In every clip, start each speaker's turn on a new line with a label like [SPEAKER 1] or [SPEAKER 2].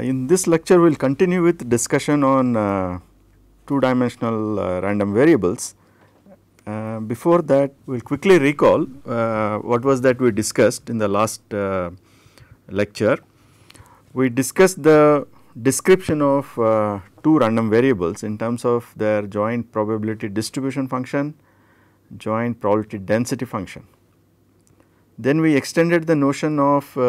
[SPEAKER 1] Uh, in this lecture, we will continue with discussion on uh, two dimensional uh, random variables. before that, we will quickly recall what was that we discussed in the last lecture. We discussed the description of uh, two random variables in terms of their joint probability distribution function, joint probability density function. Then we extended the notion of uh,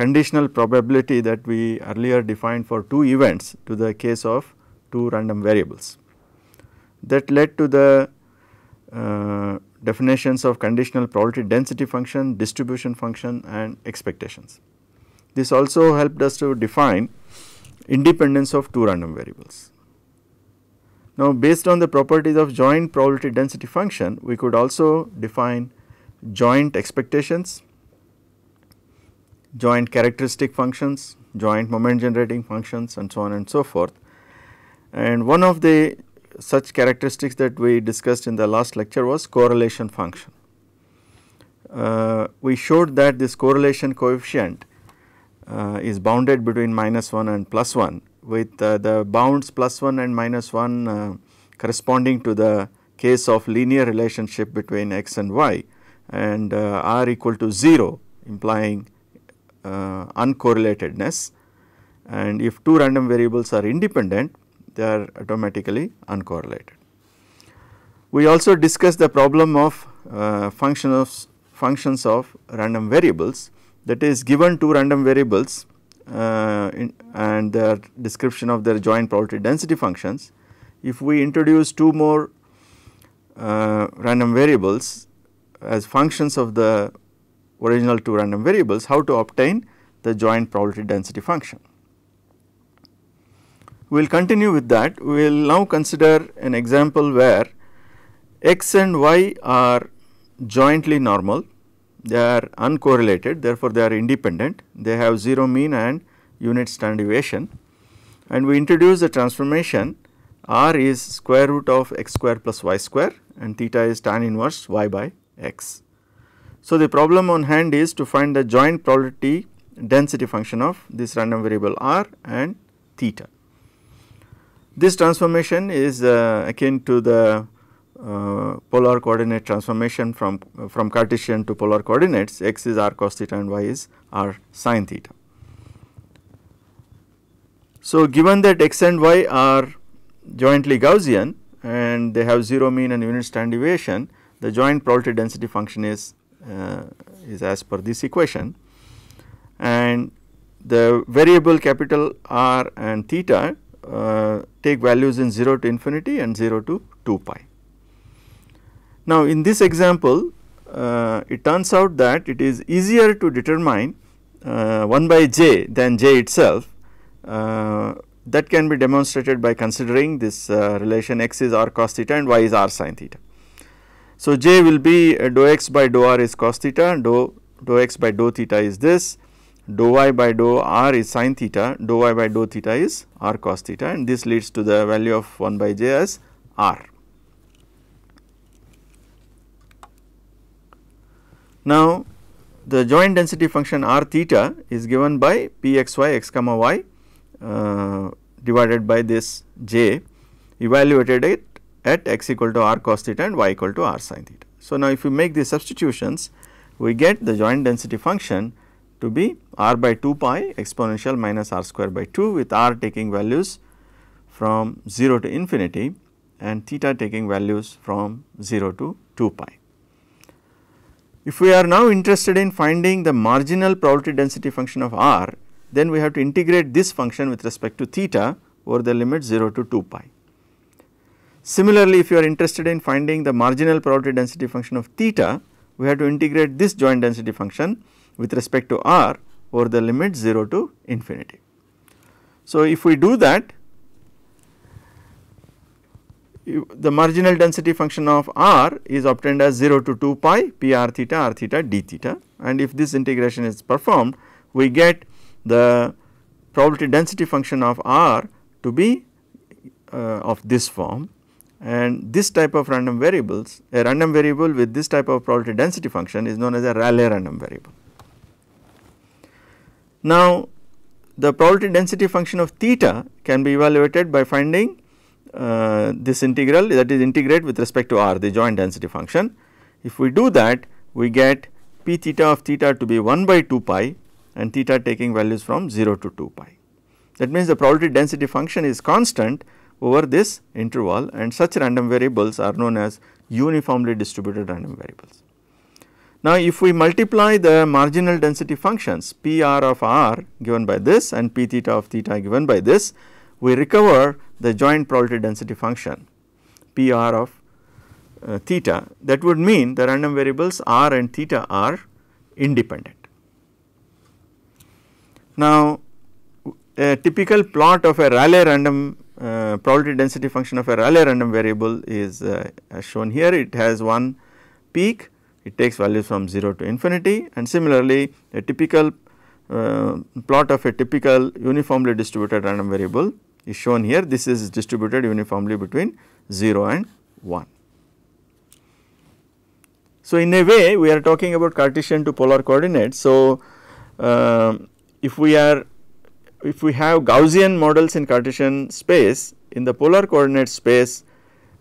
[SPEAKER 1] conditional probability that we earlier defined for two events to the case of two random variables. That led to the uh, definitions of conditional probability density function, distribution function and expectations. This also helped us to define independence of two random variables. Now, based on the properties of joint probability density function, we could also define joint expectations joint characteristic functions, joint moment generating functions and so on and so forth. And one of the such characteristics that we discussed in the last lecture was correlation function. Uh, we showed that this correlation coefficient uh, is bounded between minus 1 and plus 1 with uh, the bounds plus 1 and minus 1 uh, corresponding to the case of linear relationship between x and y and uh, r equal to 0 implying uh, uncorrelatedness and if two random variables are independent they are automatically uncorrelated. We also discussed the problem of uh, function of functions of random variables that is given two random variables uh, in, and their description of their joint probability density functions. If we introduce two more uh, random variables as functions of the original two random variables, how to obtain the joint probability density function. We will continue with that. We will now consider an example where x and y are jointly normal, they are uncorrelated, therefore, they are independent, they have 0 mean and unit standard deviation and we introduce the transformation r is square root of x square plus y square and theta is tan inverse y by x. So, the problem on hand is to find the joint probability density function of this random variable r and theta. This transformation is uh, akin to the uh, polar coordinate transformation from, uh, from Cartesian to polar coordinates x is r cos theta and y is r sin theta. So, given that x and y are jointly Gaussian and they have 0 mean and unit standard deviation, the joint probability density function is uh, is as per this equation and the variable capital R and theta uh, take values in 0 to infinity and 0 to 2 pi. Now, in this example, uh, it turns out that it is easier to determine uh, 1 by j than j itself. Uh, that can be demonstrated by considering this uh, relation x is r cos theta and y is r sin theta. So, j will be uh, dou x by dou r is cos theta, dou, dou x by dou theta is this, dou y by dou r is sin theta, dou y by dou theta is r cos theta and this leads to the value of 1 by j as r. Now, the joint density function r theta is given by p x y x comma y uh, divided by this j evaluated at at x equal to r cos theta and y equal to r sin theta. So, now if you make these substitutions, we get the joint density function to be r by 2 pi exponential minus r square by 2 with r taking values from 0 to infinity and theta taking values from 0 to 2 pi. If we are now interested in finding the marginal probability density function of r, then we have to integrate this function with respect to theta over the limit 0 to 2 pi. Similarly, if you are interested in finding the marginal probability density function of theta, we have to integrate this joint density function with respect to r over the limit 0 to infinity. So, if we do that, you, the marginal density function of r is obtained as 0 to 2 pi p r theta r theta d theta and if this integration is performed, we get the probability density function of r to be uh, of this form and this type of random variables, a random variable with this type of probability density function is known as a Rayleigh random variable. Now, the probability density function of theta can be evaluated by finding uh, this integral that is integrate with respect to r the joint density function. If we do that we get p theta of theta to be 1 by 2 pi and theta taking values from 0 to 2 pi. That means, the probability density function is constant over this interval and such random variables are known as uniformly distributed random variables. Now, if we multiply the marginal density functions P r of r given by this and P theta of theta given by this, we recover the joint probability density function P r of uh, theta that would mean the random variables r and theta are independent. Now, a typical plot of a Rayleigh random uh, probability density function of a Rayleigh random variable is uh, as shown here. It has one peak, it takes values from 0 to infinity and similarly a typical uh, plot of a typical uniformly distributed random variable is shown here. This is distributed uniformly between 0 and 1. So, in a way we are talking about Cartesian to polar coordinates. So, uh, if we are if we have Gaussian models in Cartesian space in the polar coordinate space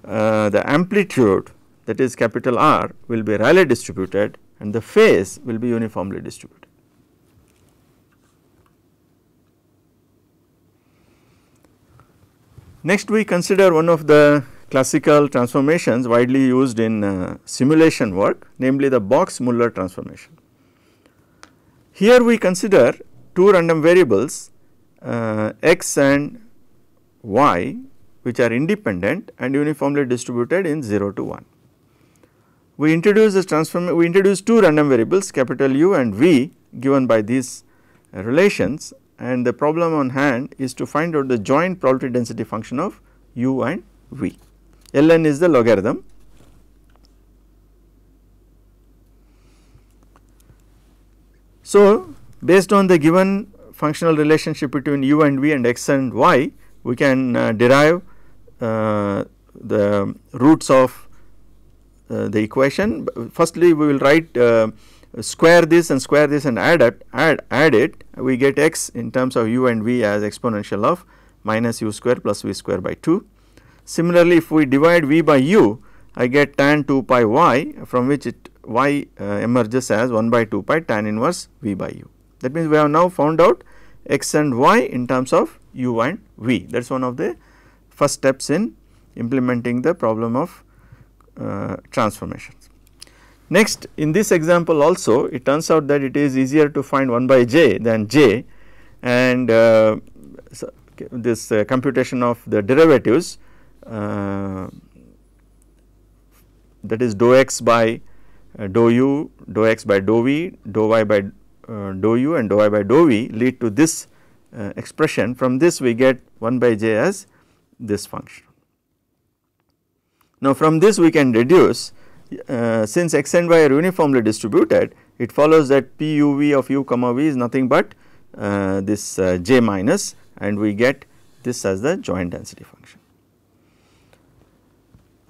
[SPEAKER 1] uh, the amplitude that is capital R will be Rayleigh distributed and the phase will be uniformly distributed. Next we consider one of the classical transformations widely used in uh, simulation work namely the box Muller transformation. Here we consider two random variables uh, x and y which are independent and uniformly distributed in 0 to 1. We introduce this transform we introduce two random variables capital U and V given by these relations and the problem on hand is to find out the joint probability density function of U and V. Ln is the logarithm So, based on the given functional relationship between u and v and x and y, we can uh, derive uh, the roots of uh, the equation. Firstly, we will write uh, square this and square this and add it, add, add it, we get x in terms of u and v as exponential of minus u square plus v square by 2. Similarly, if we divide v by u, I get tan 2 pi y from which it y uh, emerges as 1 by 2 pi tan inverse v by u. That means, we have now found out x and y in terms of u and v. That is one of the first steps in implementing the problem of uh, transformations. Next, in this example also, it turns out that it is easier to find 1 by j than j and uh, so this uh, computation of the derivatives uh, that is dou x by uh, dou u, dou x by dou v, dou y by uh, dou u and dou i by dou v lead to this uh, expression. From this we get 1 by j as this function. Now from this we can deduce uh, since x and y are uniformly distributed it follows that p u v of u comma v is nothing but uh, this uh, j minus and we get this as the joint density function.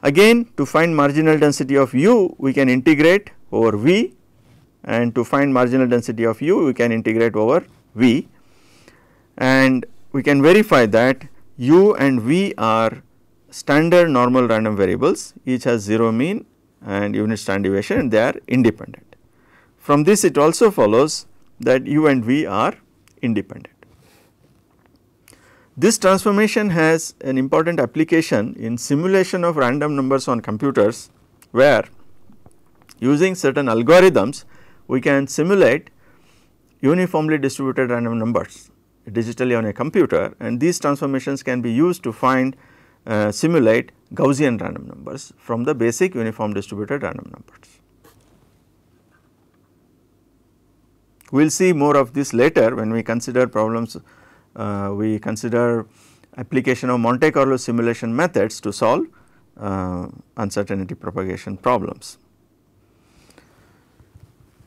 [SPEAKER 1] Again to find marginal density of u we can integrate over v and to find marginal density of u we can integrate over v and we can verify that u and v are standard normal random variables each has 0 mean and unit standard deviation and they are independent. From this it also follows that u and v are independent. This transformation has an important application in simulation of random numbers on computers where using certain algorithms we can simulate uniformly distributed random numbers digitally on a computer and these transformations can be used to find uh, simulate Gaussian random numbers from the basic uniform distributed random numbers. We will see more of this later when we consider problems, uh, we consider application of Monte Carlo simulation methods to solve uh, uncertainty propagation problems.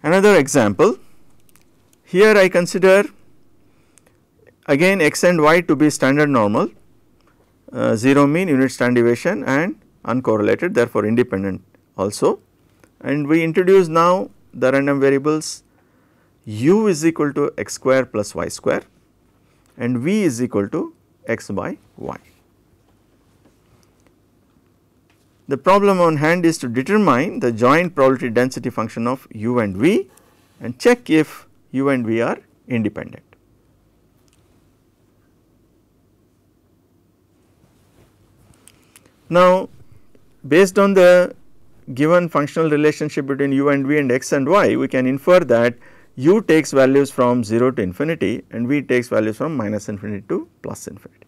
[SPEAKER 1] Another example, here I consider again x and y to be standard normal, uh, 0 mean unit standard deviation and uncorrelated therefore independent also and we introduce now the random variables u is equal to x square plus y square and v is equal to x by y. The problem on hand is to determine the joint probability density function of u and v and check if u and v are independent. Now, based on the given functional relationship between u and v and x and y, we can infer that u takes values from 0 to infinity and v takes values from minus infinity to plus infinity.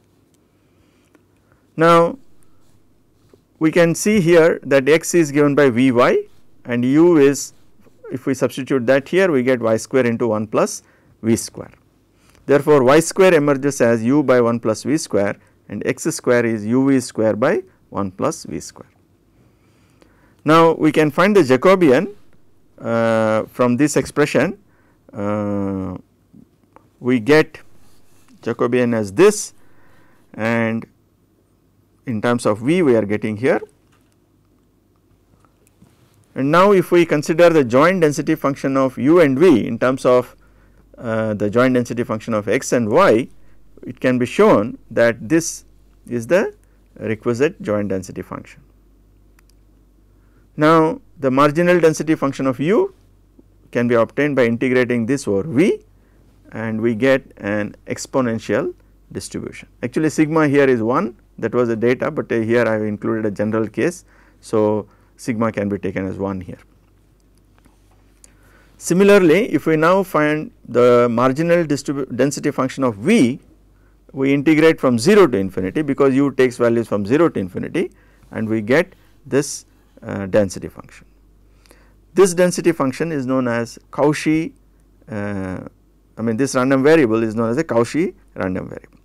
[SPEAKER 1] Now, we can see here that x is given by v y and u is if we substitute that here we get y square into 1 plus v square. Therefore, y square emerges as u by 1 plus v square and x square is u v square by 1 plus v square. Now, we can find the Jacobian uh, from this expression uh, we get Jacobian as this and in terms of V we are getting here. And now if we consider the joint density function of u and v in terms of uh, the joint density function of x and y, it can be shown that this is the requisite joint density function. Now, the marginal density function of u can be obtained by integrating this over v and we get an exponential distribution. Actually, sigma here is 1 that was the data, but uh, here I have included a general case. So, sigma can be taken as 1 here. Similarly, if we now find the marginal density function of V, we integrate from 0 to infinity because u takes values from 0 to infinity and we get this uh, density function. This density function is known as Cauchy, uh, I mean this random variable is known as a Cauchy random variable.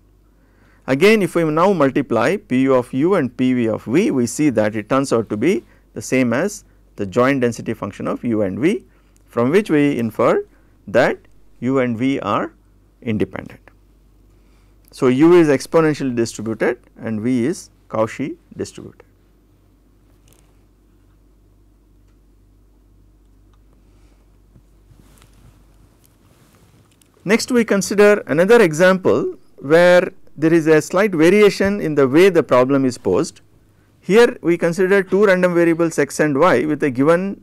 [SPEAKER 1] Again if we now multiply Pu of u and Pv of v, we see that it turns out to be the same as the joint density function of u and v from which we infer that u and v are independent. So, u is exponentially distributed and v is Cauchy distributed. Next we consider another example where there is a slight variation in the way the problem is posed. Here we consider two random variables x and y with a given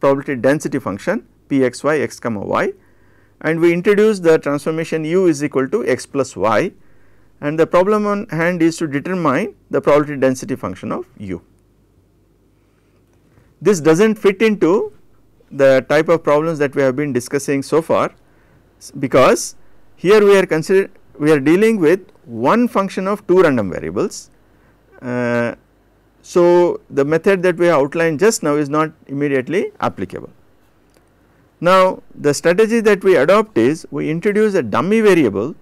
[SPEAKER 1] probability density function pxy comma y and we introduce the transformation u is equal to x plus y and the problem on hand is to determine the probability density function of u. This does not fit into the type of problems that we have been discussing so far because here we are we are dealing with one function of two random variables. Uh, so, the method that we outlined just now is not immediately applicable. Now, the strategy that we adopt is we introduce a dummy variable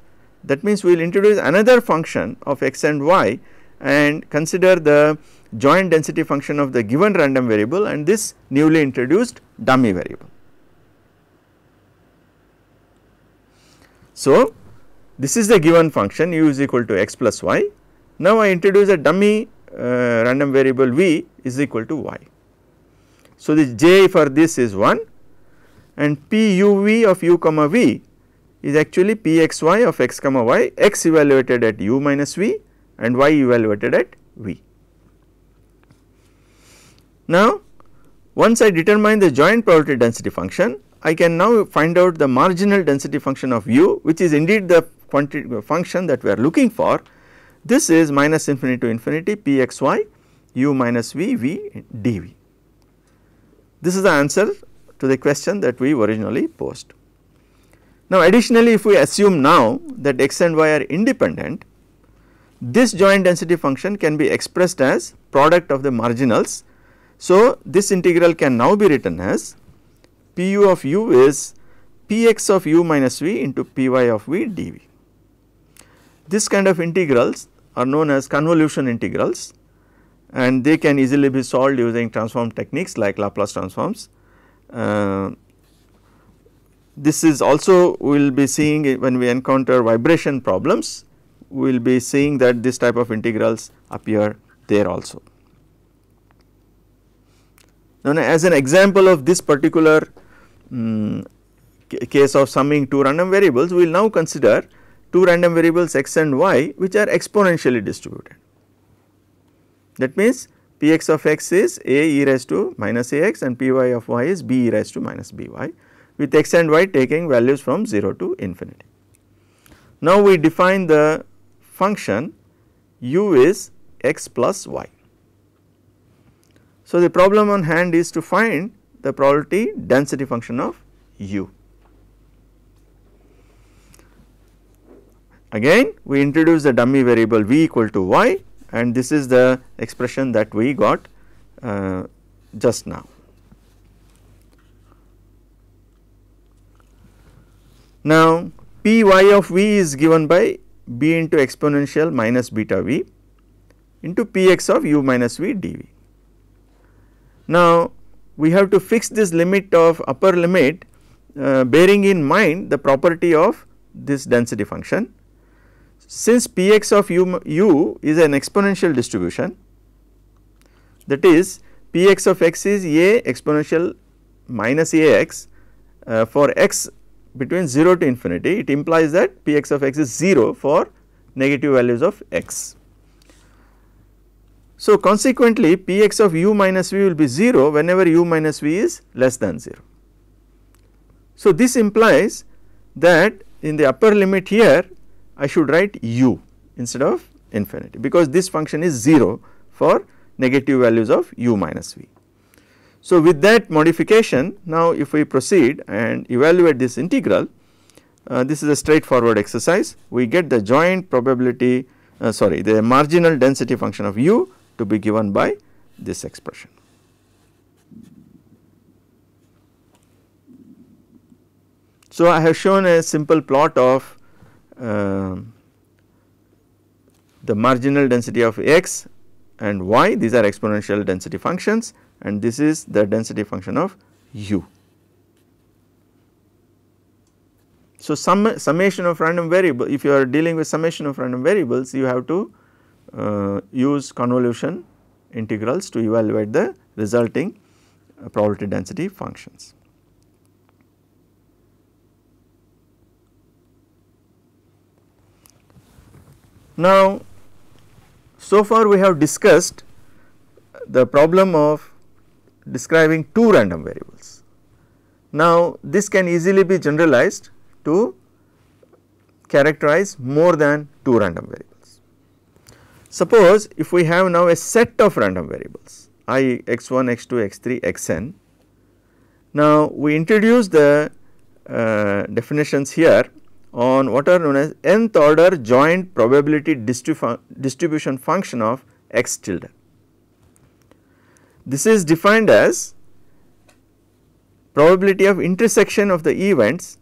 [SPEAKER 1] that means we will introduce another function of x and y and consider the joint density function of the given random variable and this newly introduced dummy variable. So, this is the given function u is equal to x plus y. Now, I introduce a dummy uh, random variable v is equal to y. So, this j for this is 1 and p u v of u comma v is actually p x y of x comma y x evaluated at u minus v and y evaluated at v. Now, once I determine the joint probability density function, I can now find out the marginal density function of u which is indeed the uh, function that we are looking for, this is minus infinity to infinity p x y u minus v v dv. This is the answer to the question that we originally posed. Now additionally if we assume now that x and y are independent, this joint density function can be expressed as product of the marginals. So this integral can now be written as pu of u is px of u minus v into py of v dv. This kind of integrals are known as convolution integrals and they can easily be solved using transform techniques like Laplace transforms. Uh, this is also we will be seeing when we encounter vibration problems, we will be seeing that this type of integrals appear there also. Now, as an example of this particular um, case of summing two random variables, we will now consider two random variables x and y which are exponentially distributed. That means px of x is a e raised to minus ax and py of y is b e raised to minus by with x and y taking values from 0 to infinity. Now we define the function u is x plus y. So the problem on hand is to find the probability density function of u. Again we introduce the dummy variable v equal to y and this is the expression that we got uh, just now. Now p y of v is given by b into exponential minus beta v into p x of u minus v dv. Now we have to fix this limit of upper limit uh, bearing in mind the property of this density function since Px of u, u is an exponential distribution that is Px of x is a exponential minus Ax uh, for x between 0 to infinity it implies that Px of x is 0 for negative values of x. So, consequently Px of u minus v will be 0 whenever u minus v is less than 0. So, this implies that in the upper limit here I should write u instead of infinity because this function is 0 for negative values of u minus v. So, with that modification now if we proceed and evaluate this integral uh, this is a straightforward exercise we get the joint probability uh, sorry the marginal density function of u to be given by this expression. So, I have shown a simple plot of um, the marginal density of x and y these are exponential density functions and this is the density function of u. So, sum, summation of random variable if you are dealing with summation of random variables you have to uh, use convolution integrals to evaluate the resulting uh, probability density functions. Now, so far we have discussed the problem of describing two random variables. Now, this can easily be generalized to characterize more than two random variables. Suppose if we have now a set of random variables i x1, x2, x3, xn. Now, we introduce the uh, definitions here on what are known as nth order joint probability distribu distribution function of x tilde. This is defined as probability of intersection of the events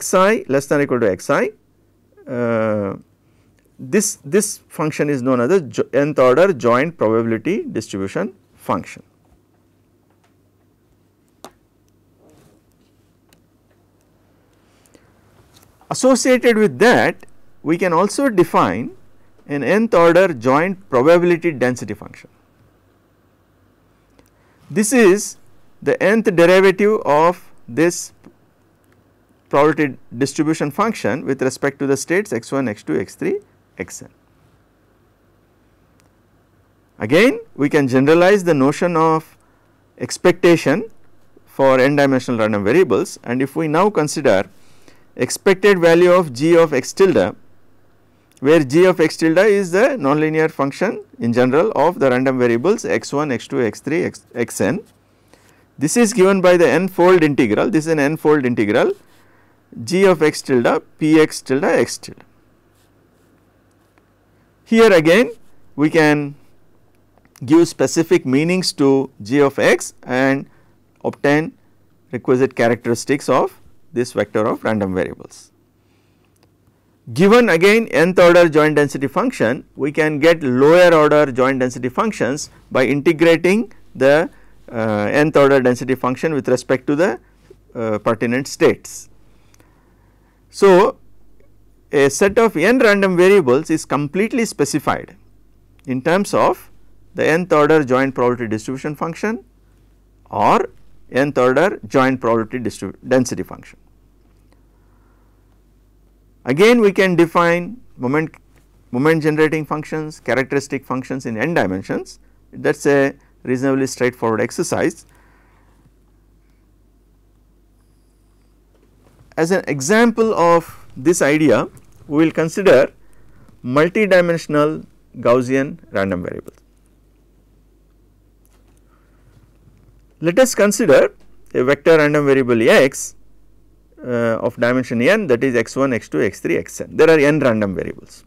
[SPEAKER 1] xi less than or equal to xi. Uh, this, this function is known as the nth order joint probability distribution function. Associated with that we can also define an nth order joint probability density function. This is the nth derivative of this probability distribution function with respect to the states x1, x2, x3, xn. Again we can generalize the notion of expectation for n dimensional random variables and if we now consider expected value of g of x tilde where g of x tilde is the nonlinear function in general of the random variables x1, x2, x3, x, xn. This is given by the n fold integral, this is an n fold integral g of x tilde px tilde x tilde. Here again we can give specific meanings to g of x and obtain requisite characteristics of this vector of random variables. Given again nth order joint density function, we can get lower order joint density functions by integrating the uh, nth order density function with respect to the uh, pertinent states. So, a set of n random variables is completely specified in terms of the nth order joint probability distribution function or nth order joint probability density function. Again we can define moment moment generating functions, characteristic functions in n dimensions that is a reasonably straightforward exercise. As an example of this idea, we will consider multidimensional Gaussian random variables. Let us consider a vector random variable x uh, of dimension n that is x1, x2, x3, xn. There are n random variables.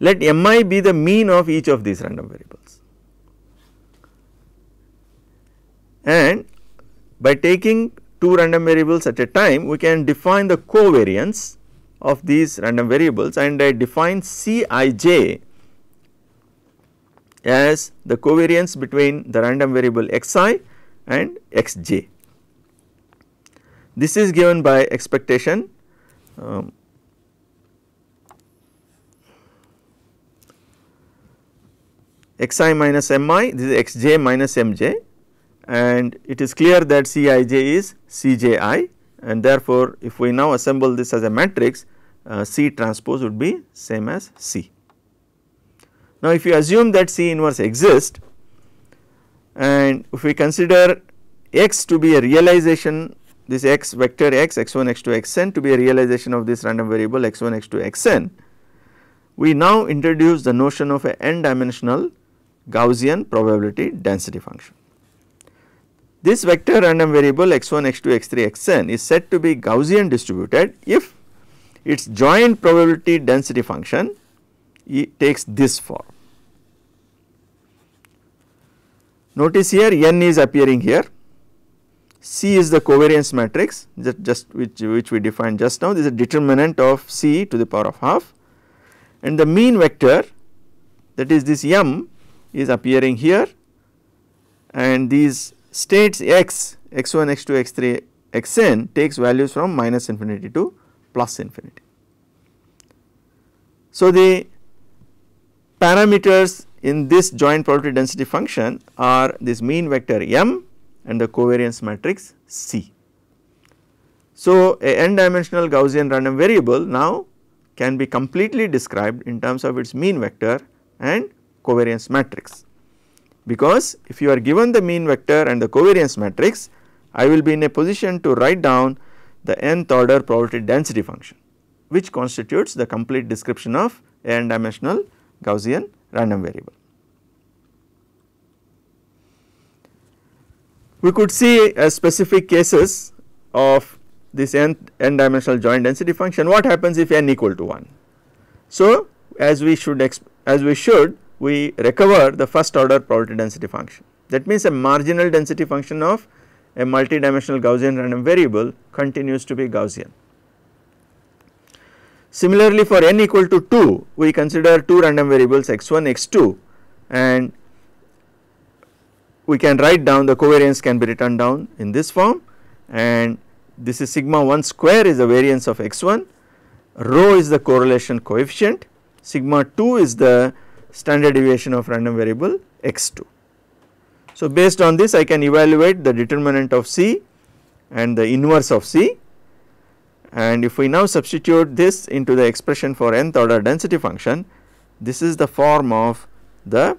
[SPEAKER 1] Let mi be the mean of each of these random variables and by taking two random variables at a time we can define the covariance of these random variables and I define Cij as the covariance between the random variable xi and xj. This is given by expectation um, xi minus mi this is xj minus mj and it is clear that Cij is Cji and therefore, if we now assemble this as a matrix uh, C transpose would be same as C. Now, if you assume that C inverse exists and if we consider x to be a realization this x vector x x1 x2 xn to be a realization of this random variable x1 x2 xn we now introduce the notion of a n dimensional Gaussian probability density function. This vector random variable x1 x2 x3 xn is said to be Gaussian distributed if its joint probability density function it takes this form. Notice here n is appearing here, C is the covariance matrix that just which, which we defined just now this is a determinant of C to the power of half and the mean vector that is this m is appearing here and these states x x1 x2 x3 xn takes values from minus infinity to plus infinity. So, the parameters in this joint probability density function are this mean vector m and the covariance matrix C. So, a n dimensional Gaussian random variable now can be completely described in terms of its mean vector and covariance matrix. Because if you are given the mean vector and the covariance matrix, I will be in a position to write down the nth order probability density function which constitutes the complete description of n dimensional Gaussian random variable. We could see uh, specific cases of this n, n dimensional joint density function what happens if n equal to 1. So, as we should as we should we recover the first order probability density function that means a marginal density function of a multi-dimensional Gaussian random variable continues to be Gaussian. Similarly, for n equal to 2, we consider two random variables x1, x2 and we can write down the covariance can be written down in this form and this is sigma 1 square is the variance of x1, rho is the correlation coefficient, sigma 2 is the standard deviation of random variable x2. So, based on this I can evaluate the determinant of C and the inverse of C and if we now substitute this into the expression for nth order density function, this is the form of the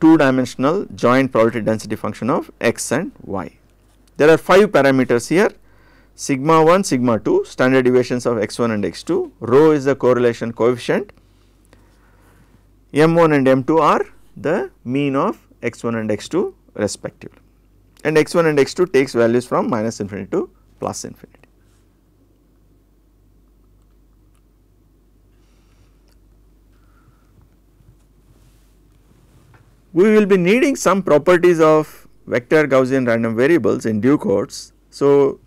[SPEAKER 1] two dimensional joint probability density function of x and y. There are 5 parameters here sigma 1, sigma 2 standard deviations of x 1 and x 2, rho is the correlation coefficient, m 1 and m 2 are the mean of x 1 and x 2 respectively and x 1 and x 2 takes values from minus infinity to plus infinity. We will be needing some properties of vector Gaussian random variables in due course. So,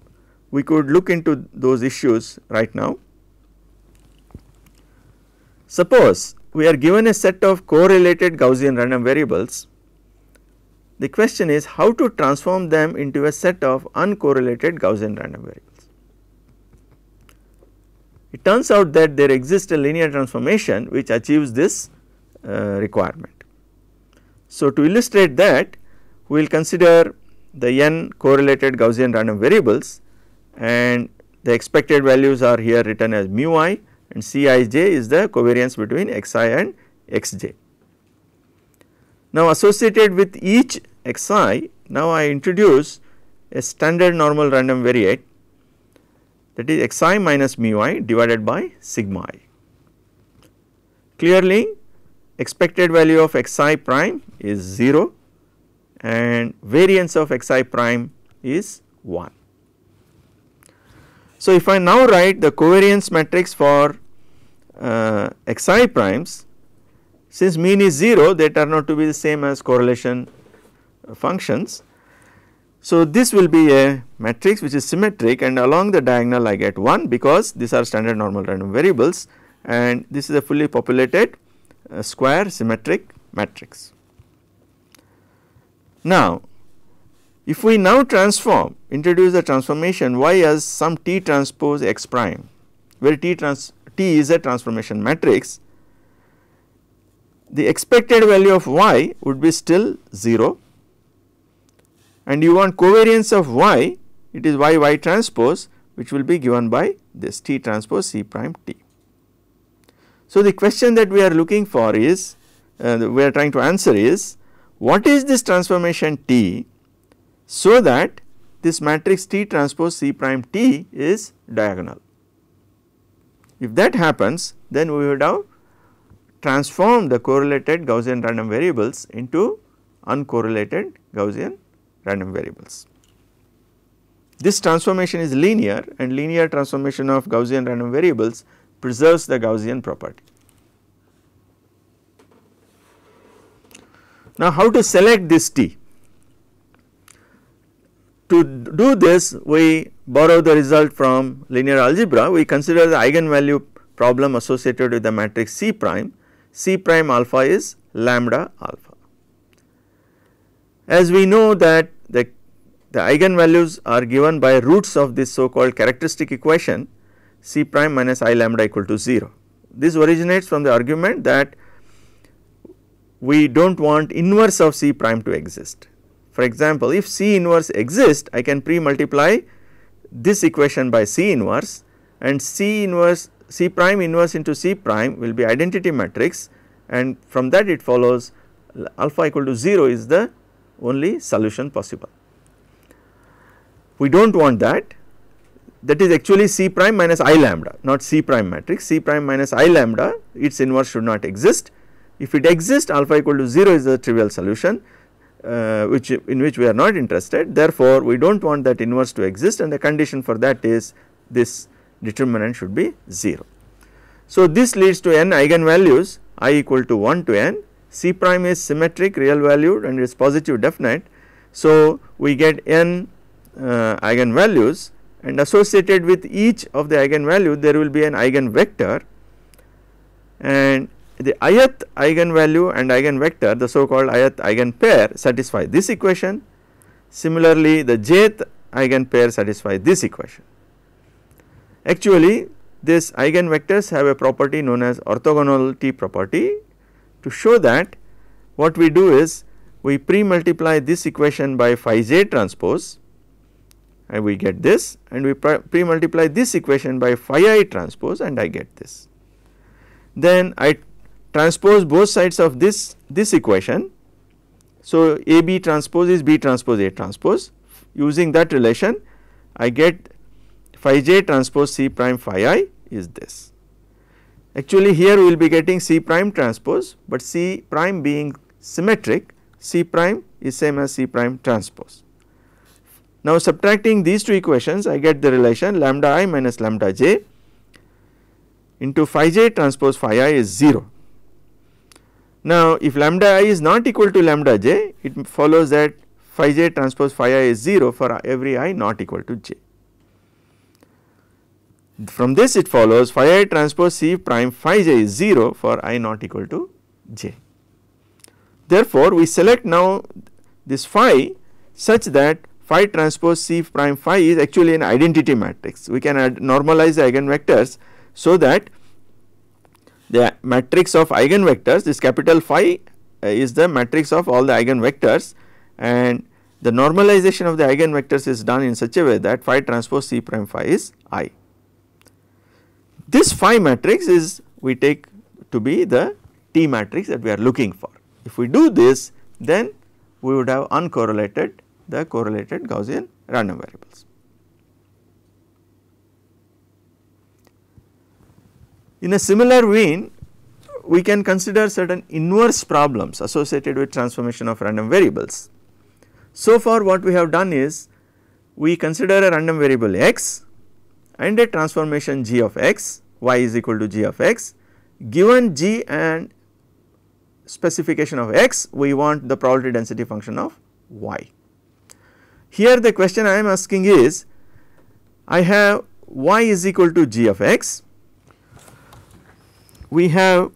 [SPEAKER 1] we could look into those issues right now. Suppose we are given a set of correlated Gaussian random variables. The question is how to transform them into a set of uncorrelated Gaussian random variables. It turns out that there exists a linear transformation which achieves this uh, requirement. So, to illustrate that we will consider the n correlated Gaussian random variables and the expected values are here written as mu i and Cij is the covariance between xi and xj. Now, associated with each xi now I introduce a standard normal random variate that is xi minus mu i divided by sigma i. Clearly, expected value of xi prime is 0 and variance of xi prime is 1. So, if I now write the covariance matrix for uh, xi primes, since mean is 0 they turn out to be the same as correlation uh, functions. So, this will be a matrix which is symmetric and along the diagonal I get 1 because these are standard normal random variables and this is a fully populated square symmetric matrix. Now, if we now transform, introduce the transformation y as some t transpose x prime, where t, trans, t is a transformation matrix, the expected value of y would be still 0 and you want covariance of y, it is y y transpose which will be given by this t transpose c prime t. So, the question that we are looking for is uh, we are trying to answer is what is this transformation T so that this matrix T transpose C prime T is diagonal. If that happens then we would have transformed the correlated Gaussian random variables into uncorrelated Gaussian random variables. This transformation is linear and linear transformation of Gaussian random variables preserves the Gaussian property. Now, how to select this T? To do this, we borrow the result from linear algebra. We consider the eigenvalue problem associated with the matrix C prime. C prime alpha is lambda alpha. As we know that the, the eigenvalues are given by roots of this so called characteristic equation, C prime minus I lambda equal to 0. This originates from the argument that we do not want inverse of C prime to exist. For example, if C inverse exists, I can pre-multiply this equation by C inverse and C inverse C prime inverse into C prime will be identity matrix and from that it follows alpha equal to 0 is the only solution possible. We do not want that that is actually C prime minus I lambda not C prime matrix C prime minus I lambda its inverse should not exist. If it exists alpha equal to 0 is a trivial solution uh, which in which we are not interested therefore, we do not want that inverse to exist and the condition for that is this determinant should be 0. So, this leads to n eigenvalues i equal to 1 to n C prime is symmetric real valued and it is positive definite. So, we get n uh, eigenvalues and associated with each of the eigenvalue there will be an eigenvector and the ith eigenvalue and eigenvector the so called ith eigenpair satisfy this equation similarly the jth eigenpair satisfy this equation. Actually these eigenvectors have a property known as orthogonality property to show that what we do is we pre multiply this equation by phi j transpose and we get this and we pre-multiply this equation by phi i transpose and I get this. Then I transpose both sides of this, this equation. So, A B transpose is B transpose A transpose using that relation I get phi j transpose C prime phi i is this. Actually here we will be getting C prime transpose, but C prime being symmetric C prime is same as C prime transpose. Now subtracting these two equations I get the relation lambda i minus lambda j into phi j transpose phi i is 0. Now if lambda i is not equal to lambda j it follows that phi j transpose phi i is 0 for every i not equal to j. From this it follows phi i transpose c prime phi j is 0 for i not equal to j. Therefore, we select now this phi such that phi transpose C prime phi is actually an identity matrix. We can normalize the eigenvectors so that the matrix of eigenvectors this capital phi uh, is the matrix of all the eigenvectors and the normalization of the eigenvectors is done in such a way that phi transpose C prime phi is I. This phi matrix is we take to be the T matrix that we are looking for. If we do this then we would have uncorrelated the correlated Gaussian random variables. In a similar vein, we can consider certain inverse problems associated with transformation of random variables. So far what we have done is we consider a random variable x and a transformation g of x y is equal to g of x given g and specification of x we want the probability density function of y. Here the question I am asking is I have y is equal to g of x, we have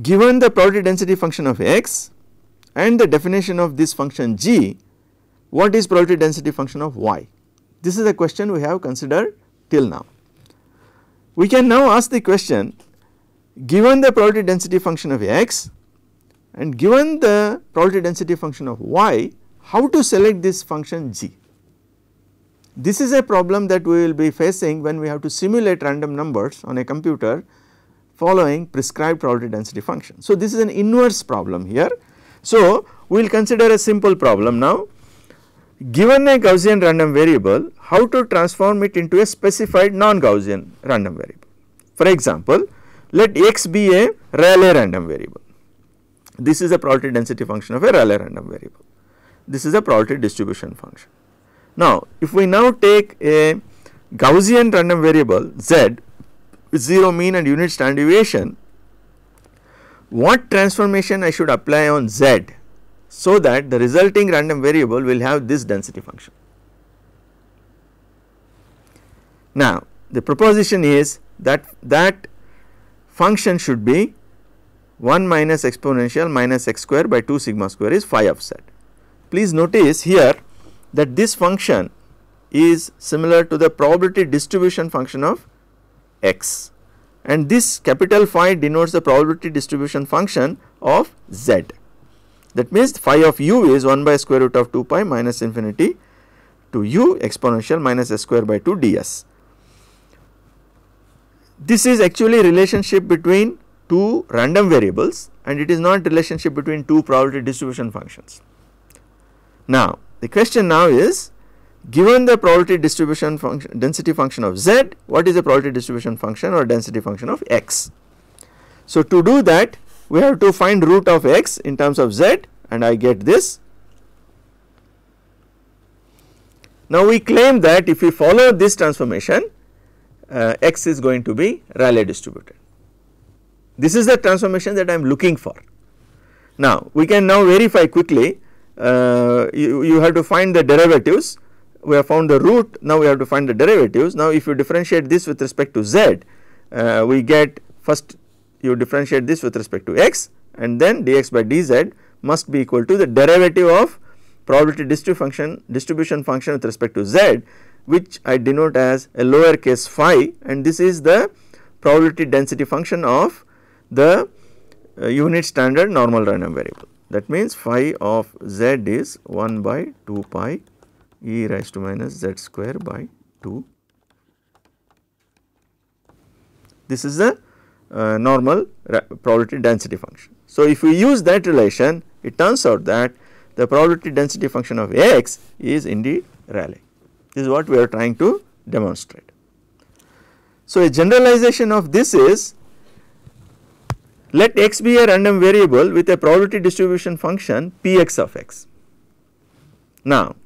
[SPEAKER 1] given the probability density function of x and the definition of this function g, what is probability density function of y? This is the question we have considered till now. We can now ask the question given the probability density function of x and given the probability density function of y, how to select this function g. This is a problem that we will be facing when we have to simulate random numbers on a computer following prescribed probability density function. So, this is an inverse problem here. So, we will consider a simple problem now. Given a Gaussian random variable, how to transform it into a specified non-Gaussian random variable. For example, let x be a Rayleigh random variable. This is a probability density function of a Rayleigh random variable. This is a probability distribution function. Now, if we now take a Gaussian random variable z with 0 mean and unit standard deviation, what transformation I should apply on z so that the resulting random variable will have this density function. Now, the proposition is that that function should be 1 minus exponential minus x square by 2 sigma square is phi of z. Please notice here that this function is similar to the probability distribution function of x and this capital phi denotes the probability distribution function of z. That means phi of u is 1 by square root of 2 pi minus infinity to u exponential minus s square by 2 ds. This is actually relationship between two random variables and it is not relationship between two probability distribution functions. Now, the question now is given the probability distribution function density function of z, what is the probability distribution function or density function of x? So, to do that we have to find root of x in terms of z and I get this. Now, we claim that if we follow this transformation uh, x is going to be Rayleigh distributed. This is the transformation that I am looking for. Now we can now verify quickly uh, you, you have to find the derivatives we have found the root now we have to find the derivatives now if you differentiate this with respect to z uh, we get first you differentiate this with respect to x and then dx by dz must be equal to the derivative of probability distribution function distribution function with respect to z which I denote as a lower case phi and this is the probability density function of the uh, unit standard normal random variable. That means phi of z is 1 by 2 pi e raised to minus z square by 2. This is the uh, normal probability density function. So, if we use that relation, it turns out that the probability density function of x is indeed Rayleigh is what we are trying to demonstrate. So, a generalization of this is let x be a random variable with a probability distribution function px of x. Now,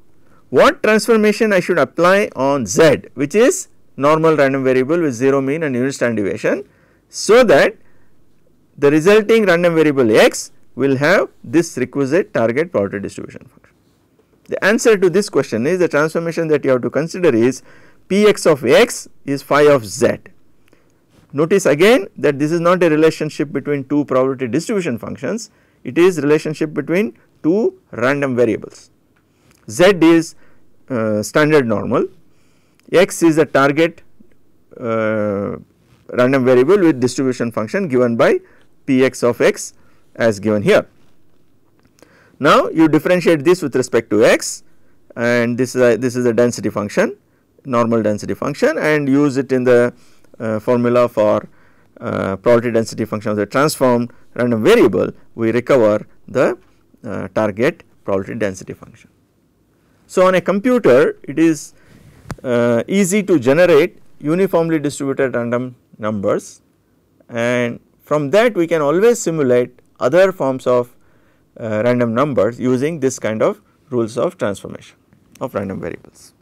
[SPEAKER 1] what transformation I should apply on z which is normal random variable with 0 mean and unit standard deviation so that the resulting random variable x will have this requisite target probability distribution the answer to this question is the transformation that you have to consider is Px of x is phi of z. Notice again that this is not a relationship between two probability distribution functions, it is relationship between two random variables. Z is uh, standard normal, x is a target uh, random variable with distribution function given by Px of x as given here. Now, you differentiate this with respect to x and this is a, this is a density function, normal density function and use it in the uh, formula for uh, probability density function of the transformed random variable, we recover the uh, target probability density function. So, on a computer it is uh, easy to generate uniformly distributed random numbers and from that we can always simulate other forms of uh, random numbers using this kind of rules of transformation of random variables.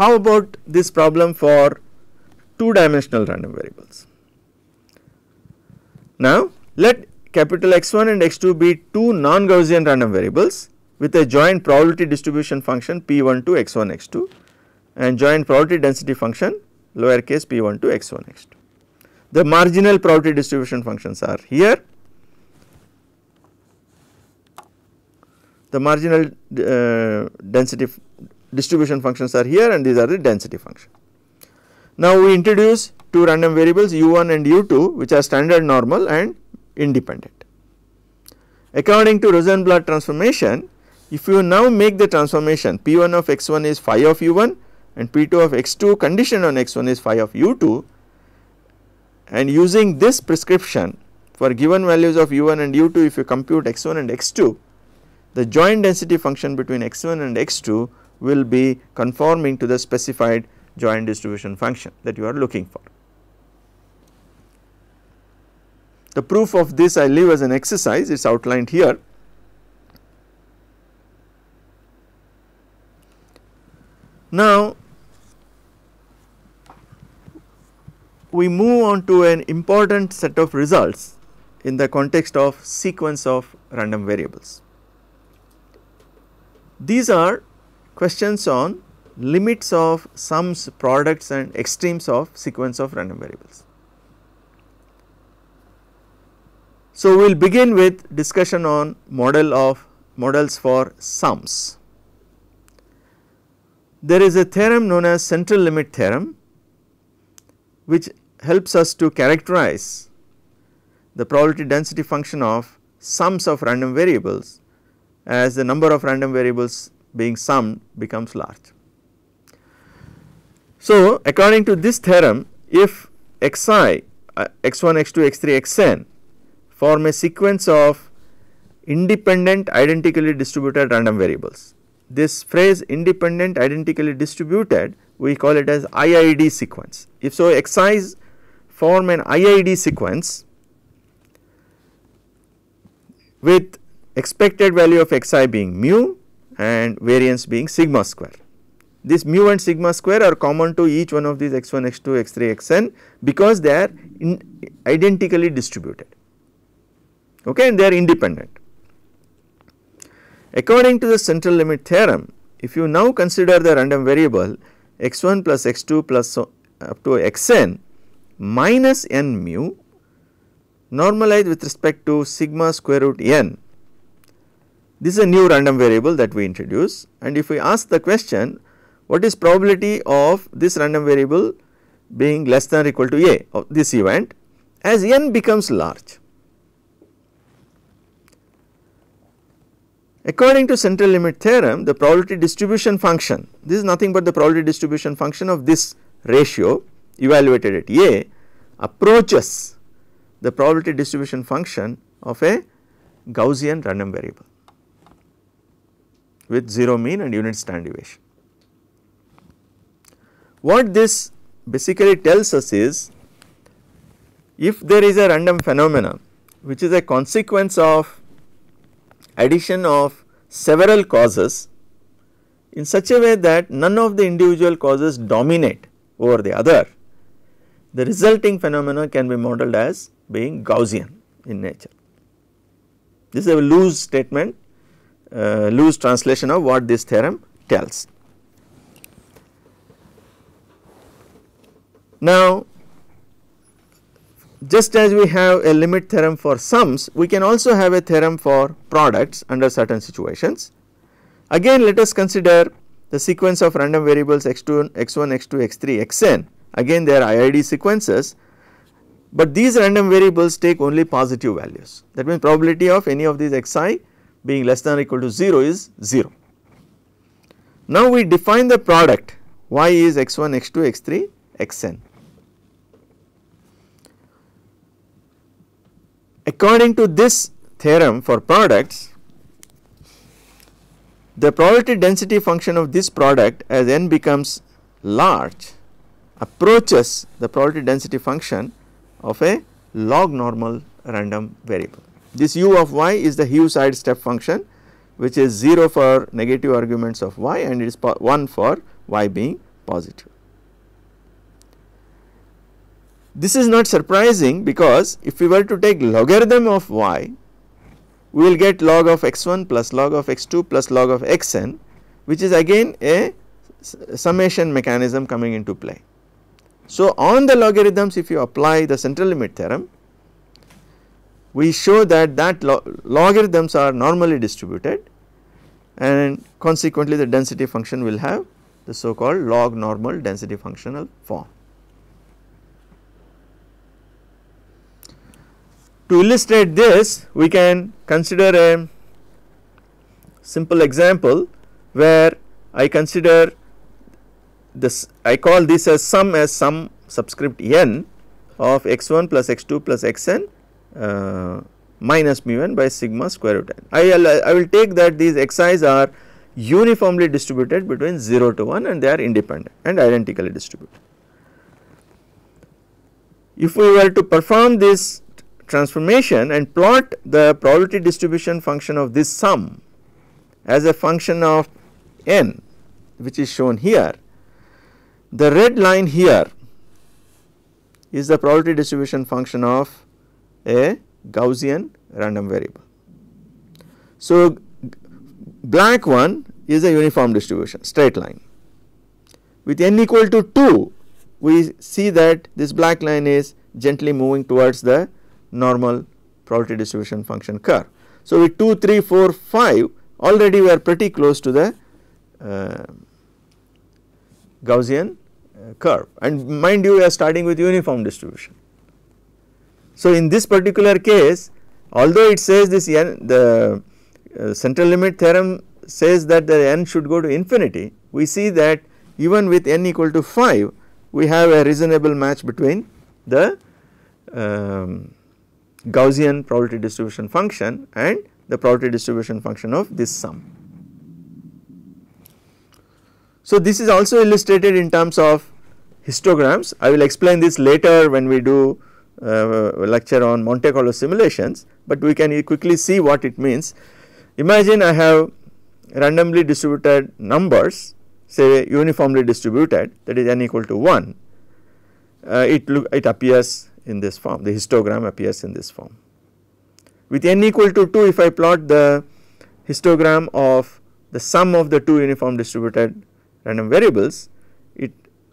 [SPEAKER 1] How about this problem for two dimensional random variables? Now, let capital X1 and X2 be two non-Gaussian random variables with a joint probability distribution function P1 to X1 X2 and joint probability density function lowercase p1 to x1 x2 the marginal probability distribution functions are here. The marginal uh, density distribution functions are here and these are the density function. Now, we introduce two random variables u1 and u2 which are standard normal and independent. According to Rosenblatt transformation, if you now make the transformation p1 of x1 is phi of u1 and p2 of x2 condition on x1 is phi of u2, and using this prescription for given values of u1 and u2 if you compute x1 and x2 the joint density function between x1 and x2 will be conforming to the specified joint distribution function that you are looking for. The proof of this I leave as an exercise it is outlined here. Now we move on to an important set of results in the context of sequence of random variables. These are questions on limits of sums, products and extremes of sequence of random variables. So, we will begin with discussion on model of models for sums. There is a theorem known as central limit theorem which helps us to characterize the probability density function of sums of random variables as the number of random variables being summed becomes large. So, according to this theorem if xi uh, x1 x2 x3 xn form a sequence of independent identically distributed random variables. This phrase independent identically distributed we call it as IID sequence. If so, xi form an IID sequence with expected value of xi being mu and variance being sigma square. This mu and sigma square are common to each one of these x1, x2, x3, xn because they are identically distributed okay, and they are independent. According to the central limit theorem, if you now consider the random variable x1 plus x2 plus so up to xn minus n mu normalized with respect to sigma square root n. This is a new random variable that we introduce and if we ask the question what is probability of this random variable being less than or equal to a of this event as n becomes large. According to central limit theorem the probability distribution function this is nothing but the probability distribution function of this ratio evaluated at A approaches the probability distribution function of a Gaussian random variable with 0 mean and unit standard deviation. What this basically tells us is if there is a random phenomenon which is a consequence of addition of several causes in such a way that none of the individual causes dominate over the other the resulting phenomena can be modeled as being Gaussian in nature. This is a loose statement, uh, loose translation of what this theorem tells. Now, just as we have a limit theorem for sums, we can also have a theorem for products under certain situations. Again, let us consider the sequence of random variables x2, x1, x2, x3, xn again they are IID sequences, but these random variables take only positive values. That means probability of any of these xi being less than or equal to 0 is 0. Now we define the product y is x1, x2, x3, xn. According to this theorem for products, the probability density function of this product as n becomes large approaches the probability density function of a log normal random variable. This u of y is the Heaviside step function which is 0 for negative arguments of y and it is 1 for y being positive. This is not surprising because if we were to take logarithm of y, we will get log of x1 plus log of x2 plus log of xn which is again a summation mechanism coming into play. So, on the logarithms if you apply the central limit theorem we show that that log logarithms are normally distributed and consequently the density function will have the so called log normal density functional form. To illustrate this we can consider a simple example where I consider this I call this as sum as sum subscript n of x1 plus x2 plus xn uh, minus mu n by sigma square root n. I will, I will take that these xi's are uniformly distributed between 0 to 1 and they are independent and identically distributed. If we were to perform this transformation and plot the probability distribution function of this sum as a function of n which is shown here, the red line here is the probability distribution function of a Gaussian random variable. So, black one is a uniform distribution straight line. With n equal to 2 we see that this black line is gently moving towards the normal probability distribution function curve. So, with 2, 3, 4, 5 already we are pretty close to the uh, Gaussian curve and mind you we are starting with uniform distribution. So in this particular case although it says this n the uh, central limit theorem says that the n should go to infinity we see that even with n equal to 5 we have a reasonable match between the um, Gaussian probability distribution function and the probability distribution function of this sum. So this is also illustrated in terms of histograms. I will explain this later when we do uh, lecture on Monte Carlo simulations, but we can quickly see what it means. Imagine I have randomly distributed numbers say uniformly distributed that is n equal to 1. Uh, it look it appears in this form the histogram appears in this form. With n equal to 2 if I plot the histogram of the sum of the two uniform distributed random variables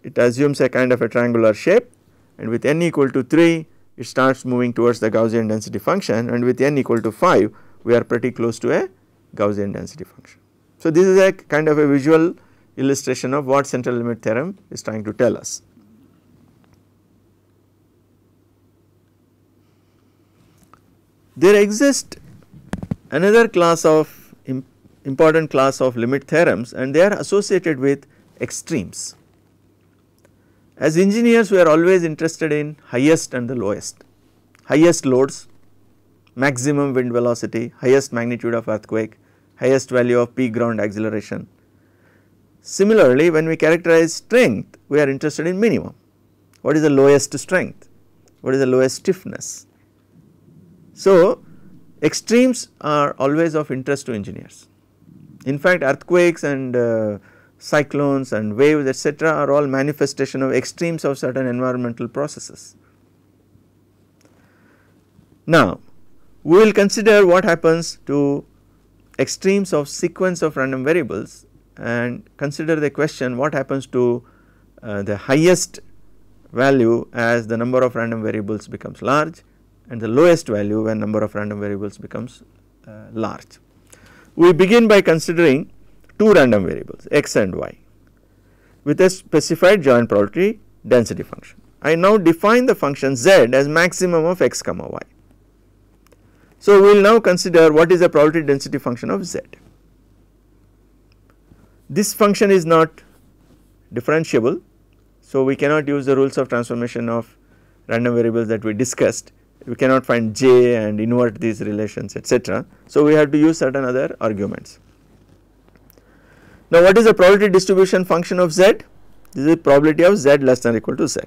[SPEAKER 1] it assumes a kind of a triangular shape and with n equal to 3 it starts moving towards the Gaussian density function and with n equal to 5 we are pretty close to a Gaussian density function. So, this is a kind of a visual illustration of what central limit theorem is trying to tell us. There exist another class of important class of limit theorems and they are associated with extremes. As engineers we are always interested in highest and the lowest, highest loads, maximum wind velocity, highest magnitude of earthquake, highest value of peak ground acceleration. Similarly, when we characterize strength, we are interested in minimum. What is the lowest strength? What is the lowest stiffness? So, extremes are always of interest to engineers. In fact, earthquakes and uh, cyclones and waves etc., are all manifestation of extremes of certain environmental processes. Now, we will consider what happens to extremes of sequence of random variables and consider the question what happens to uh, the highest value as the number of random variables becomes large and the lowest value when number of random variables becomes uh, large. We begin by considering two random variables x and y with a specified joint probability density function. I now define the function z as maximum of x comma y. So, we will now consider what is the probability density function of z. This function is not differentiable. So, we cannot use the rules of transformation of random variables that we discussed. We cannot find j and invert these relations etc. So, we have to use certain other arguments. Now, what is the probability distribution function of z? This is probability of z less than or equal to z.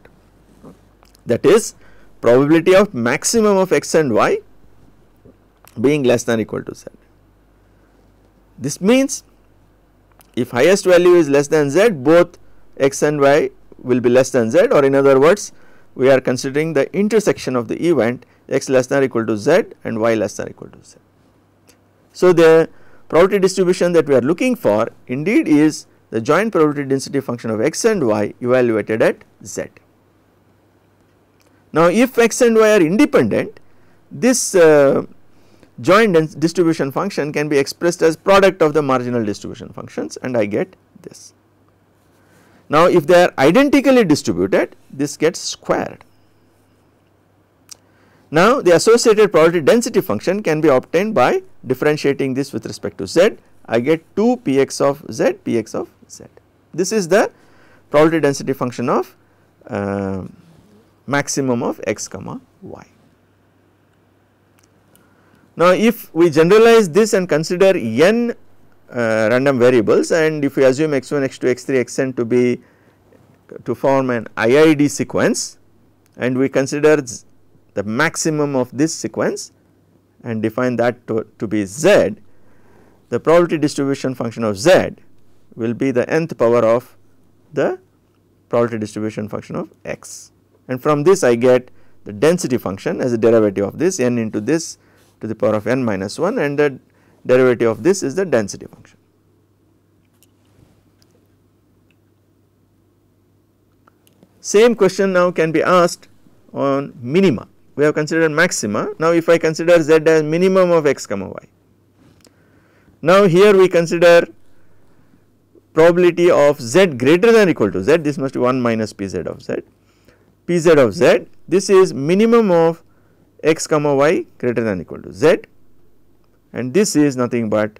[SPEAKER 1] That is probability of maximum of x and y being less than or equal to z. This means if highest value is less than z, both x and y will be less than z or in other words, we are considering the intersection of the event x less than or equal to z and y less than or equal to z. So, the probability distribution that we are looking for indeed is the joint probability density function of x and y evaluated at z. Now, if x and y are independent, this uh, joint distribution function can be expressed as product of the marginal distribution functions and I get this. Now, if they are identically distributed, this gets squared. Now, the associated probability density function can be obtained by differentiating this with respect to z, I get 2 px of z px of z. This is the probability density function of uh, maximum of x comma y. Now, if we generalize this and consider n uh, random variables and if we assume x1, x2, x3, xn to be to form an IID sequence and we consider the maximum of this sequence, and define that to, to be z, the probability distribution function of z will be the nth power of the probability distribution function of x. And from this I get the density function as a derivative of this n into this to the power of n minus 1 and the derivative of this is the density function. Same question now can be asked on minima we have considered maxima. Now, if I consider z as minimum of x comma y. Now, here we consider probability of z greater than equal to z, this must be 1 minus pz of z, pz of z, this is minimum of x comma y greater than equal to z and this is nothing but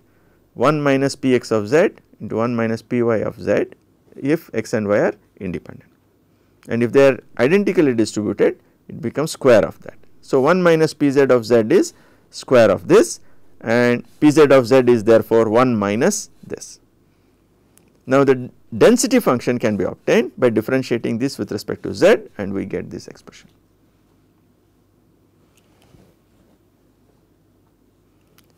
[SPEAKER 1] 1 minus px of z into 1 minus py of z if x and y are independent. And if they are identically distributed, it becomes square of that. So, 1 minus p z of z is square of this and p z of z is therefore 1 minus this. Now, the density function can be obtained by differentiating this with respect to z and we get this expression.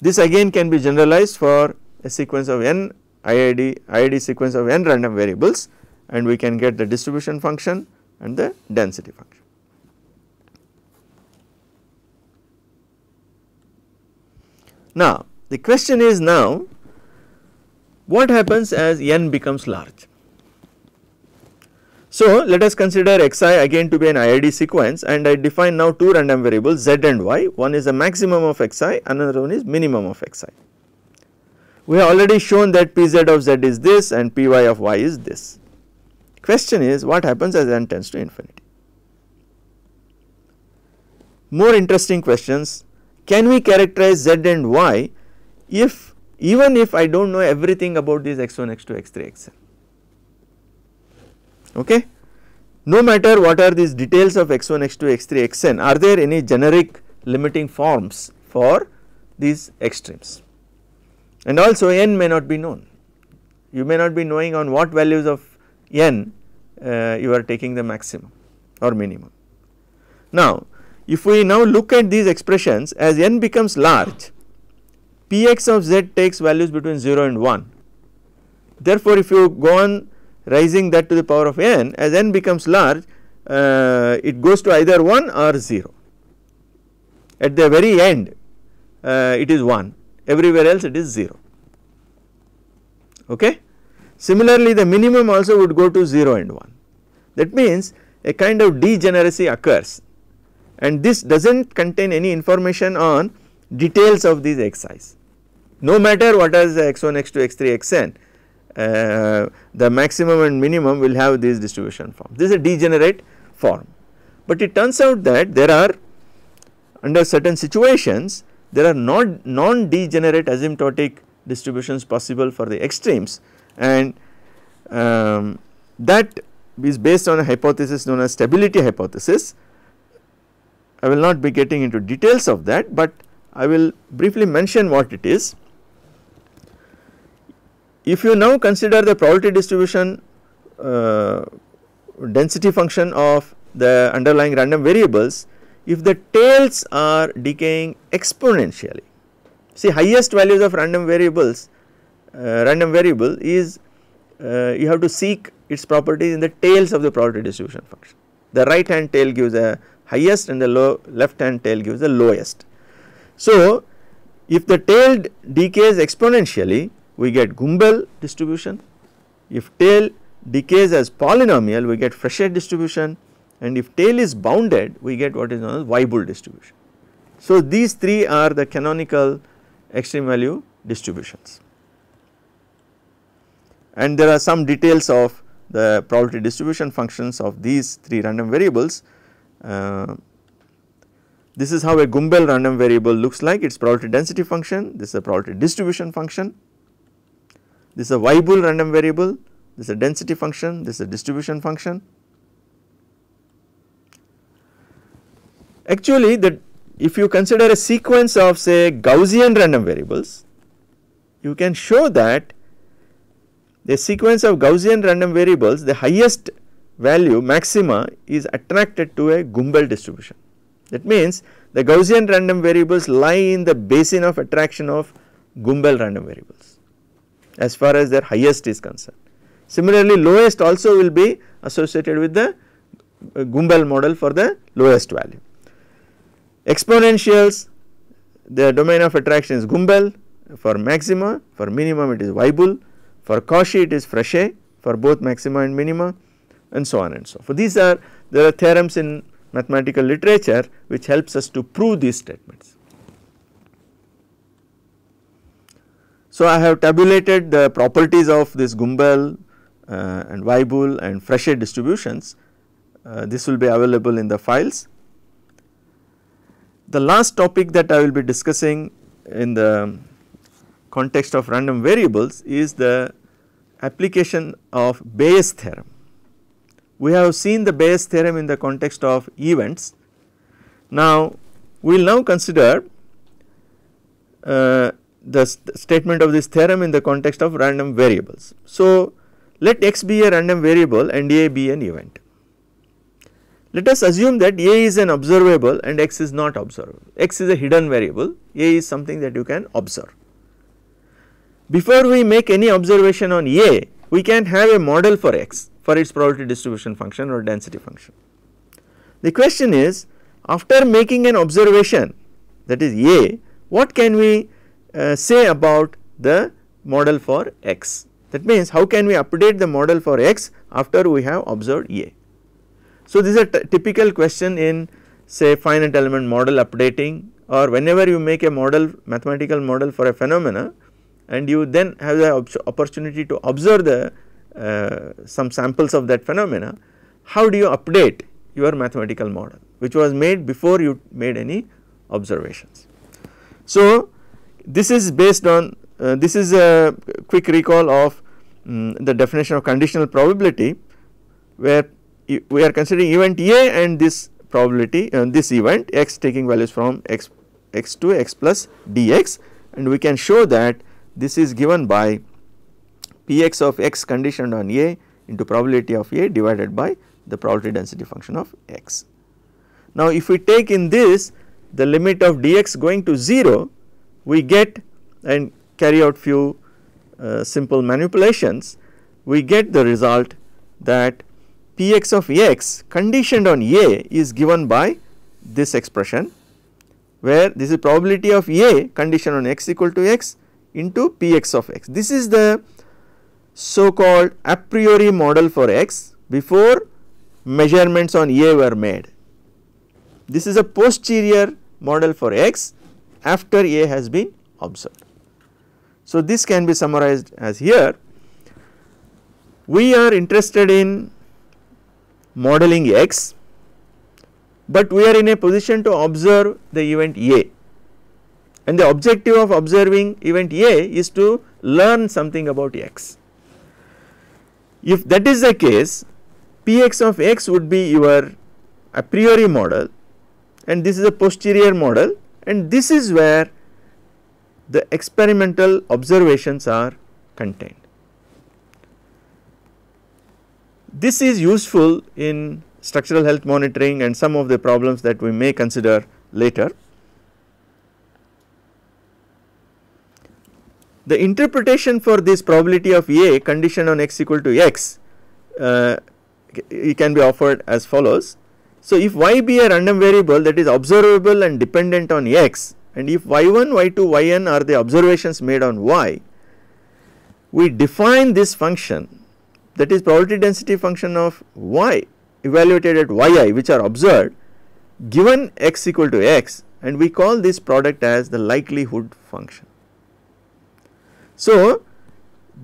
[SPEAKER 1] This again can be generalized for a sequence of n IID, IID sequence of n random variables and we can get the distribution function and the density function. Now, the question is now what happens as n becomes large? So, let us consider xi again to be an IID sequence and I define now two random variables z and y, one is the maximum of xi, another one is minimum of xi. We have already shown that pz of z is this and py of y is this. Question is what happens as n tends to infinity. More interesting questions can we characterize z and y if even if I do not know everything about these x1, x2, x3, xn okay. No matter what are these details of x1, x2, x3, xn are there any generic limiting forms for these extremes and also n may not be known. You may not be knowing on what values of n uh, you are taking the maximum or minimum. Now if we now look at these expressions as n becomes large px of z takes values between 0 and 1. Therefore, if you go on raising that to the power of n as n becomes large uh, it goes to either 1 or 0 at the very end uh, it is 1 everywhere else it is 0 okay. Similarly, the minimum also would go to 0 and 1 that means a kind of degeneracy occurs and this does not contain any information on details of these xis. No matter what is x1, x2, x3, xn, uh, the maximum and minimum will have this distribution form. This is a degenerate form, but it turns out that there are under certain situations there are not non-degenerate asymptotic distributions possible for the extremes and um, that is based on a hypothesis known as stability hypothesis I will not be getting into details of that, but I will briefly mention what it is. If you now consider the probability distribution uh, density function of the underlying random variables, if the tails are decaying exponentially, see highest values of random variables, uh, random variable is uh, you have to seek its properties in the tails of the probability distribution function. The right hand tail gives a highest and the low left hand tail gives the lowest. So, if the tail decays exponentially we get Gumbel distribution, if tail decays as polynomial we get Frechet distribution and if tail is bounded we get what is known as Weibull distribution. So, these three are the canonical extreme value distributions and there are some details of the probability distribution functions of these three random variables uh, this is how a Gumbel random variable looks like, it is probability density function, this is a probability distribution function, this is a Weibull random variable, this is a density function, this is a distribution function. Actually that if you consider a sequence of say Gaussian random variables, you can show that the sequence of Gaussian random variables, the highest value maxima is attracted to a Gumbel distribution. That means the Gaussian random variables lie in the basin of attraction of Gumbel random variables as far as their highest is concerned. Similarly, lowest also will be associated with the Gumbel model for the lowest value. Exponentials, the domain of attraction is Gumbel, for maxima, for minimum it is Weibull, for Cauchy it is Frechet for both maxima and minima, and so on and so forth. These are there are theorems in mathematical literature which helps us to prove these statements. So, I have tabulated the properties of this Gumbel uh, and Weibull and Frechet distributions. Uh, this will be available in the files. The last topic that I will be discussing in the context of random variables is the application of Bayes theorem we have seen the Bayes theorem in the context of events. Now, we will now consider uh, the st statement of this theorem in the context of random variables. So, let x be a random variable and a be an event. Let us assume that a is an observable and x is not observable, x is a hidden variable, a is something that you can observe. Before we make any observation on a, we can have a model for x for its probability distribution function or density function. The question is after making an observation that is A, what can we uh, say about the model for X? That means, how can we update the model for X after we have observed A? So, this is a typical question in say finite element model updating or whenever you make a model mathematical model for a phenomena and you then have the opportunity to observe the uh, some samples of that phenomena, how do you update your mathematical model which was made before you made any observations. So, this is based on uh, this is a quick recall of um, the definition of conditional probability where we are considering event A and this probability and uh, this event x taking values from x x to x plus dx and we can show that this is given by Px of x conditioned on A into probability of A divided by the probability density function of x. Now if we take in this the limit of dx going to 0 we get and carry out few uh, simple manipulations we get the result that Px of x conditioned on A is given by this expression where this is probability of A conditioned on x equal to x into Px of x. This is the so called a priori model for x before measurements on A were made. This is a posterior model for x after A has been observed. So, this can be summarized as here we are interested in modeling x, but we are in a position to observe the event A and the objective of observing event A is to learn something about x. If that is the case, Px of x would be your a priori model and this is a posterior model and this is where the experimental observations are contained. This is useful in structural health monitoring and some of the problems that we may consider later. The interpretation for this probability of A condition on x equal to x uh, it can be offered as follows. So, if y be a random variable that is observable and dependent on x and if y1, y2, yn are the observations made on y, we define this function that is probability density function of y evaluated at yi which are observed given x equal to x and we call this product as the likelihood function. So,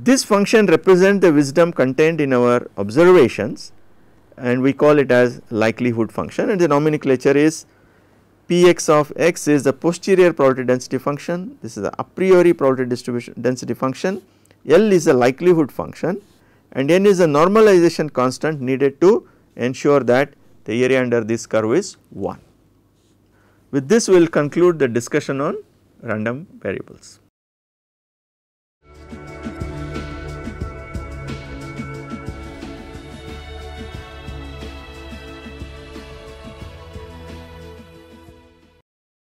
[SPEAKER 1] this function represents the wisdom contained in our observations and we call it as likelihood function and the nomenclature is Px of x is the posterior probability density function, this is the a priori probability distribution density function, L is the likelihood function and N is the normalization constant needed to ensure that the area under this curve is 1. With this we will conclude the discussion on random variables.